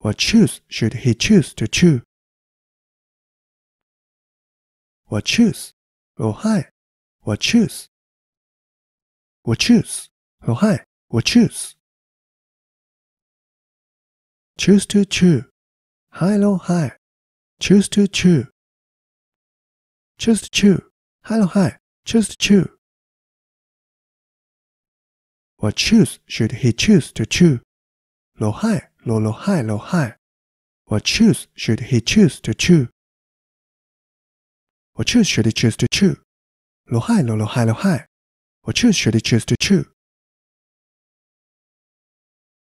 What shoes should he choose to chew? What shoes? Oh hi. What shoes? What shoes? Oh hi. What shoes? Choose to chew. Hi lo hi. Choose to chew. Choose to chew. Hello hi. Choose to chew. What shoes should he choose to chew? lo hai, lo lo hai, lo hai. What shoes should he choose to chew? What shoes should he choose to chew? Lo hai, lo lo hai, lo hai. What shoes should he choose to chew?